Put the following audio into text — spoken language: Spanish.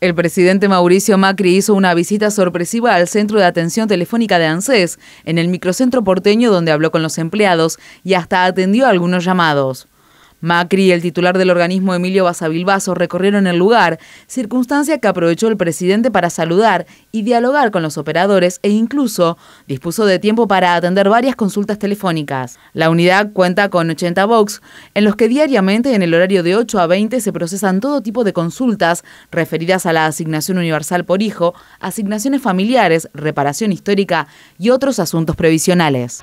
El presidente Mauricio Macri hizo una visita sorpresiva al centro de atención telefónica de ANSES, en el microcentro porteño donde habló con los empleados y hasta atendió algunos llamados. Macri y el titular del organismo Emilio Basavilbaso recorrieron el lugar, circunstancia que aprovechó el presidente para saludar y dialogar con los operadores e incluso dispuso de tiempo para atender varias consultas telefónicas. La unidad cuenta con 80 box en los que diariamente en el horario de 8 a 20 se procesan todo tipo de consultas referidas a la asignación universal por hijo, asignaciones familiares, reparación histórica y otros asuntos previsionales.